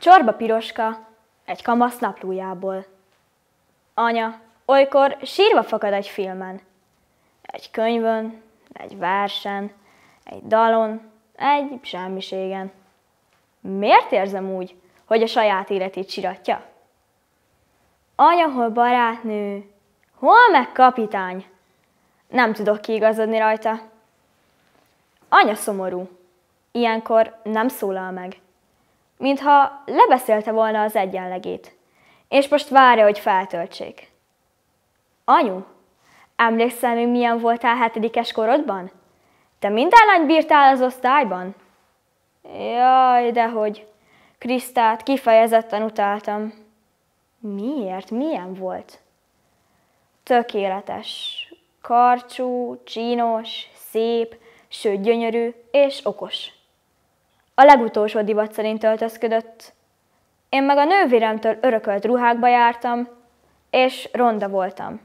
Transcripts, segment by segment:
Csorba piroska, egy kamasz naplójából. Anya, olykor sírva fakad egy filmen. Egy könyvön, egy versen, egy dalon, egy semmiségen. Miért érzem úgy, hogy a saját életét siratja? Anya, hol barátnő, hol meg kapitány? Nem tudok kiigazodni rajta. Anya szomorú. Ilyenkor nem szólal meg mintha lebeszélte volna az egyenlegét, és most várja, hogy feltöltsék. Anyu, emlékszel még milyen voltál hetedikes korodban? Te minden lány bírtál az osztályban? Jaj, dehogy. Krisztát kifejezetten utáltam. Miért? Milyen volt? Tökéletes. Karcsú, csínos, szép, sőt gyönyörű és okos. A legutolsó divat szerint öltözködött. Én meg a nővéremtől örökölt ruhákba jártam, és ronda voltam.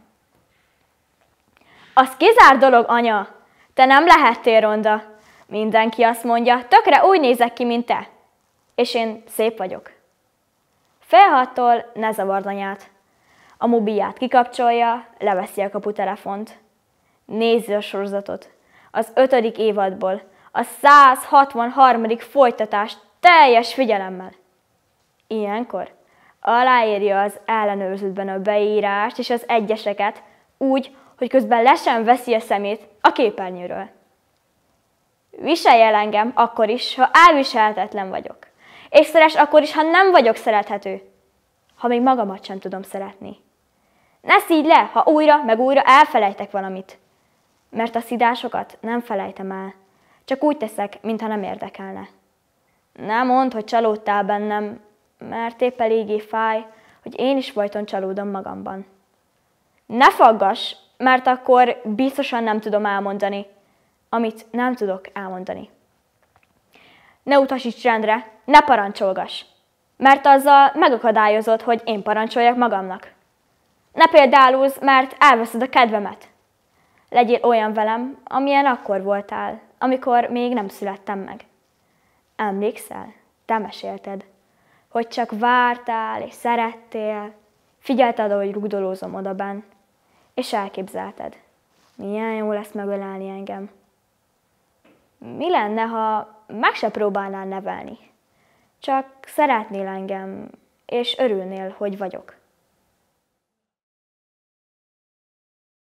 Az kizár dolog, anya! Te nem lehettél ronda. Mindenki azt mondja, tökre úgy nézek ki, mint te. És én szép vagyok. Félhattól ne zavard anyát. A mobilját kikapcsolja, leveszi a kaputelefont. Nézi a sorozatot. Az ötödik évadból – a 163. folytatást teljes figyelemmel. Ilyenkor aláírja az ellenőrzőben a beírást és az egyeseket úgy, hogy közben le sem veszi a szemét a képernyőről. Viselj el engem akkor is, ha elviselhetetlen vagyok. És szeres akkor is, ha nem vagyok szerethető. Ha még magamat sem tudom szeretni. Ne szígy le, ha újra meg újra elfelejtek valamit. Mert a szidásokat nem felejtem el. Csak úgy teszek, mintha nem érdekelne. Nem mond, hogy csalódtál bennem, mert épp eléggé fáj, hogy én is folyton csalódom magamban. Ne faggass, mert akkor biztosan nem tudom elmondani, amit nem tudok elmondani. Ne utasíts rendre, ne parancsolgass, mert azzal megakadályozod, hogy én parancsoljak magamnak. Ne példálózz, mert elveszed a kedvemet. Legyél olyan velem, amilyen akkor voltál, amikor még nem születtem meg. Emlékszel? Te mesélted, hogy csak vártál és szerettél, figyelted, ahogy rugdolózom odaben, és elképzelted, milyen jó lesz megölelni engem. Mi lenne, ha meg se próbálnál nevelni? Csak szeretnél engem, és örülnél, hogy vagyok.